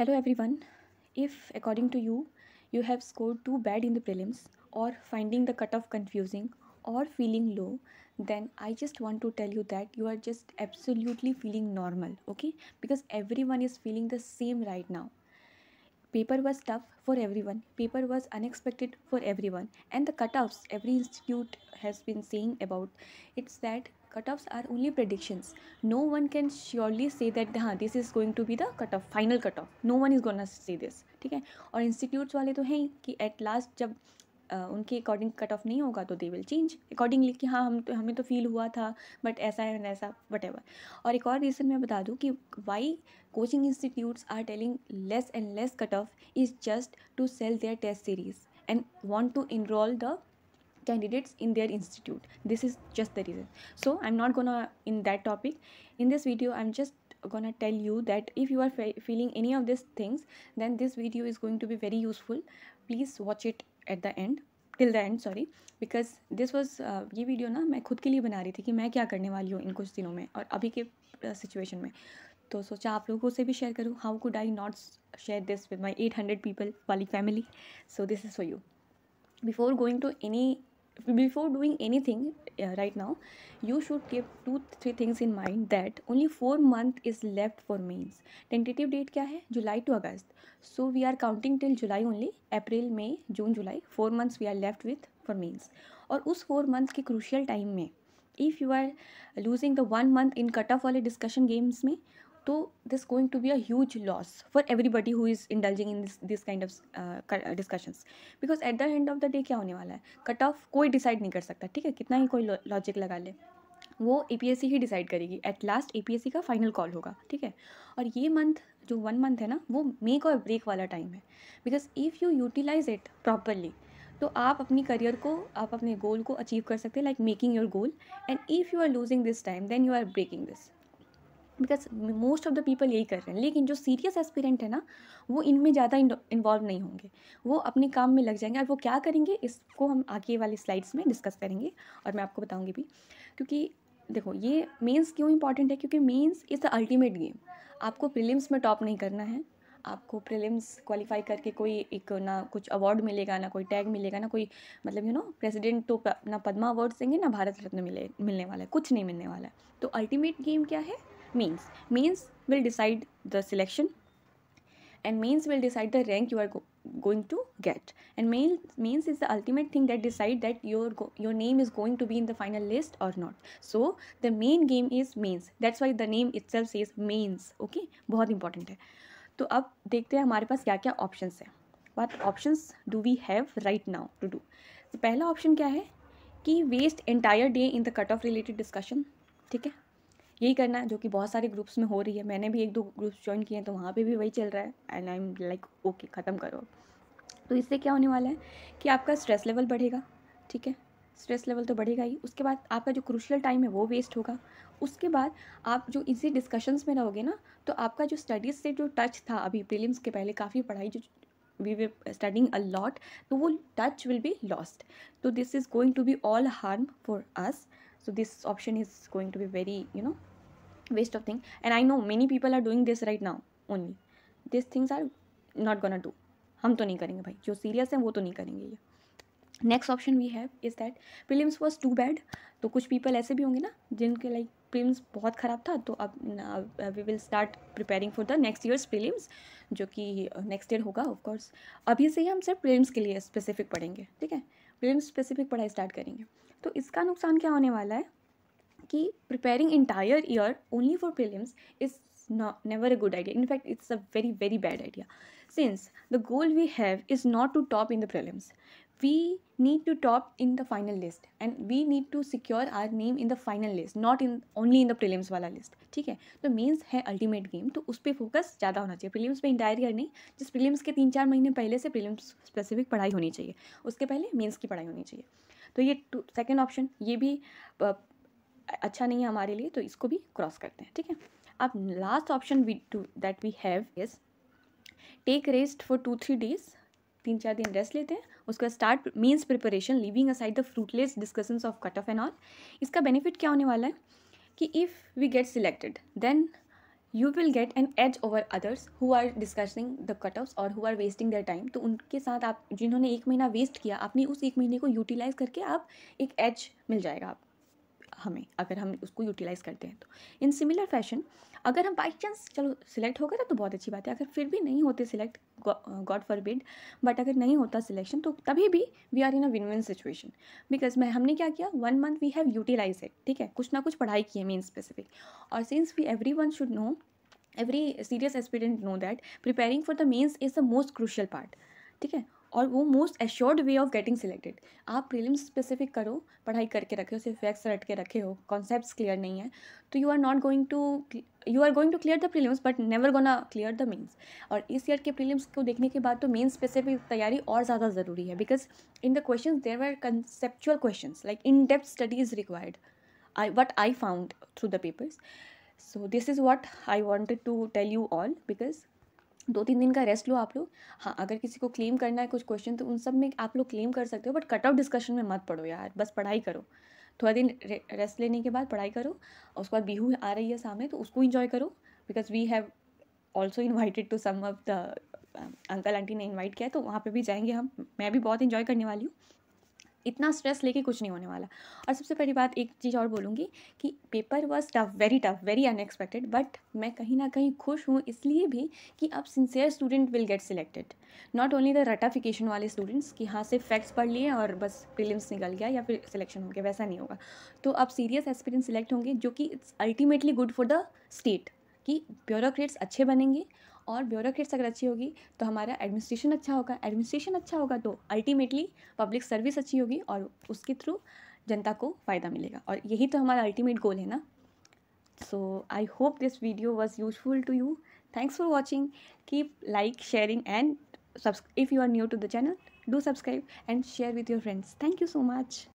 Hello everyone. If according to you, you have scored too bad in the prelims or finding the cutoff confusing or feeling low, then I just want to tell you that you are just absolutely feeling normal, okay? Because everyone is feeling the same right now. Paper was tough for everyone. Paper was unexpected for everyone. And the cutoffs every institute has been saying about it's that cutoffs are only predictions. No one can surely say that ha, this is going to be the cutoff final cutoff. No one is gonna say this. okay? Or institutes wale to hai ki at last jab. उनके according cut off नहीं होगा तो they will change accordingly कि हाँ हम तो हमें तो फील हुआ था बट ऐसा है ऐसा वट एवर और एक और रीज़न मैं बता दूँ कि why coaching institutes are telling less and less cut off is just to sell their test series and want to enroll the candidates in their institute this is just the reason so I am not gonna in that topic in this video I am just gonna tell you that if you are feeling any of these things then this video is going to be very useful please watch it at the end till the end sorry because this was ये video ना मैं खुद के लिए बना रही थी कि मैं क्या करने वाली हूँ इन कुछ दिनों में और अभी के सिचुएशन uh, में तो सोचा आप लोगों से भी शेयर करूँ how could I not share this with my eight hundred people वाली family so this is for you before going to any before doing any thing right now you should keep two three things in mind that only four month is left for mains tentative date क्या है July to August so we are counting till July only April May June July four months we are left with for mains और उस four months के crucial time में if you are losing the one month in cut off वाले discussion games में तो this going to be a loss for everybody everybody is indulging in this this kind of discussions because at the end of the day क्या होने वाला है cut off कोई decide नहीं कर सकता ठीक है कितना ही कोई लॉजिक लगा ले वो ए ही डिसाइड करेगी एट लास्ट ए का फाइनल कॉल होगा ठीक है और ये मंथ जो वन मंथ है ना वो मेक और ब्रेक वाला टाइम है because if you utilize it properly तो आप अपनी करियर को आप अपने गोल को अचीव कर सकते हैं like making your goal and if you are losing this time then you are breaking this because most of the people यही कर रहे हैं लेकिन जो सीरियस एस्पिरेंट है ना वो इनमें ज़्यादा इन्वॉल्व नहीं होंगे वो अपने काम में लग जाएंगे और वो क्या करेंगे इसको हम आगे वाली स्लाइड्स में डिस्कस करेंगे और मैं आपको बताऊँगी भी क्योंकि देखो ये मेंस क्यों इंपॉर्टेंट है क्योंकि mains is the ultimate game आपको प्रीलिम्स में टॉप नहीं करना है आपको प्रीलिम्स क्वालिफाई करके कोई एक ना कुछ अवार्ड मिलेगा ना कोई टैग मिलेगा ना कोई मतलब यू नो प्रेसिडेंट तो ना पद्मा अवार्ड देंगे ना भारत रत्न मिले मिलने वाला है कुछ नहीं मिलने वाला है तो अल्टीमेट गेम क्या है means means will decide the selection and means will decide the rank you are go going to get and means means is the ultimate thing that decide that your your name is going to be in the final list or not so the main game is means that's why the name itself says means okay bahut important hai to ab dekhte hain hamare paas kya kya options hai what options do we have right now to do the so, pehla option kya hai ki waste entire day in the cut off related discussion ठीक है यही करना है जो कि बहुत सारे groups में हो रही है मैंने भी एक दो ग्रुप्स ज्वाइन किए हैं तो वहाँ पे भी वही चल रहा है and I am like okay ख़त्म करो तो इससे क्या होने वाला है कि आपका स्ट्रेस लेवल बढ़ेगा ठीक है स्ट्रेस लेवल तो बढ़ेगा ही उसके बाद आपका जो क्रूशल टाइम है वो वेस्ट होगा उसके बाद आप जो इजी डिस्कशंस में रहोगे ना तो आपका जो स्टडीज़ से जो टच था अभी प्रीलिम्स के पहले काफ़ी पढ़ाई जो we were studying a lot तो वो टच विल बी लॉस्ट तो this is going to be all harm for us so this option is going to be very you know waste of thing and i know many people are doing this right now only these things are not gonna do हम तो नहीं करेंगे भाई जो serious है वो तो नहीं करेंगे ये next option we have is that film was too bad तो कुछ पीपल ऐसे भी होंगे ना जिनके लाइक फिल्म बहुत ख़राब था तो अब we will start preparing for the next years films जो कि नेक्स्ट uh, ईयर होगा ऑफकोर्स अभी से ही हम सिर्फ फिल्म के लिए स्पेसिफिक पढ़ेंगे ठीक है फिल्म स्पेसिफिक पढ़ाई स्टार्ट करेंगे तो इसका नुकसान क्या होने वाला है कि preparing entire year only for prelims is not never a good idea in fact it's a very very bad idea since the goal we have is not to top in the prelims we need to top in the final list and we need to secure our name in the final list not in only in the prelims वाला list ठीक है तो mains है ultimate game तो उस पर focus ज़्यादा होना चाहिए प्रीलिम्स पे इंटायर ईयर नहीं जिस प्रीलिम्स के तीन चार महीने पहले से प्रीलिम्स स्पेसिफिक पढ़ाई होनी चाहिए उसके पहले मेंस की पढ़ाई होनी चाहिए तो ये सेकंड ऑप्शन ये भी अच्छा नहीं है हमारे लिए तो इसको भी क्रॉस करते हैं ठीक है अब last option we to that we have is take rest for two three days तीन चार दिन रेस्ट लेते हैं उसके बाद start mains preparation living aside the fruitless discussion of cut off and all इसका बेनिफिट क्या होने वाला है कि if we get selected then you will get an edge over others who are discussing the cut off और who are wasting their time तो उनके साथ आप जिन्होंने एक महीना वेस्ट किया आपने उस एक महीने को यूटिलाइज करके आप एक एज मिल जाएगा आप हमें अगर हम उसको यूटिलाइज़ करते हैं तो इन सिमिलर फैशन अगर हम बाई चांस चलो सिलेक्ट हो गया तो बहुत अच्छी बात है अगर फिर भी नहीं होते select God forbid but अगर नहीं होता सिलेक्शन तो तभी भी we are in a win win situation because मैं हमने क्या किया one month we have utilize it ठीक है कुछ ना कुछ पढ़ाई की है मेन स्पेसिफिक और since we every one should know every serious aspirant know that preparing for the mains is the most crucial part ठीक है और वो most assured way of getting selected आप प्रीलिम स्पेसिफिक करो पढ़ाई करके रखे हो सिर्फ फैक्स रट के रखे हो कॉन्सेप्ट क्लियर नहीं है तो you are not going to you are going to clear the prelims but never gonna clear the mains और इस ईयर के प्रीलिम्स को देखने के बाद तो मेन स्पेसिफिक तैयारी और ज़्यादा ज़रूरी है because in the question there are conceptual question like in depth study is required I what I found through the papers so this is what I wanted to tell you all because दो तीन दिन का rest लो आप लोग हाँ अगर किसी को क्लेम करना है कुछ क्वेश्चन तो उन सब में आप लोग क्लेम कर सकते हो बट कट आउट डिस्कशन में मत पढ़ो यार बस पढ़ाई करो थोड़ा दिन रे, रेस्ट लेने के बाद पढ़ाई करो और उसके बाद बिहू आ रही है सामने तो उसको इन्जॉय करो because we have also invited to some of the uncle aunty ने इन्वाइट किया है तो वहाँ पर भी जाएंगे हम मैं भी बहुत इन्जॉय करने वाली हूँ इतना स्ट्रेस लेके कुछ नहीं होने वाला और सबसे पहली बात एक चीज़ और बोलूँगी कि paper was tough very tough very unexpected but मैं कहीं ना कहीं खुश हूँ इसलिए भी कि अब sincere student will get selected not only the रटाफिकेशन वाले स्टूडेंट्स कि हाँ सिर्फ फैक्ट्स पढ़ लिए और बस प्रिलिम्स निकल गया या फिर सिलेक्शन हो गया वैसा नहीं होगा तो अब सीरियस एक्सपीरियंस सिलेक्ट होंगे जो कि it's ultimately good for the state कि ब्यूरोक्रेट्स अच्छे बनेंगे और ब्यूरोक्रेट्स अगर अच्छी होगी तो हमारा एडमिनिस्ट्रेशन अच्छा होगा एडमिनिस्ट्रेशन अच्छा होगा तो अल्टीमेटली पब्लिक सर्विस अच्छी होगी और उसके थ्रू जनता को फ़ायदा मिलेगा और यही तो हमारा अल्टीमेट गोल है ना so I hope this video was useful to you thanks for watching keep like sharing and subs if you are new to the channel do subscribe and share with your friends thank you so much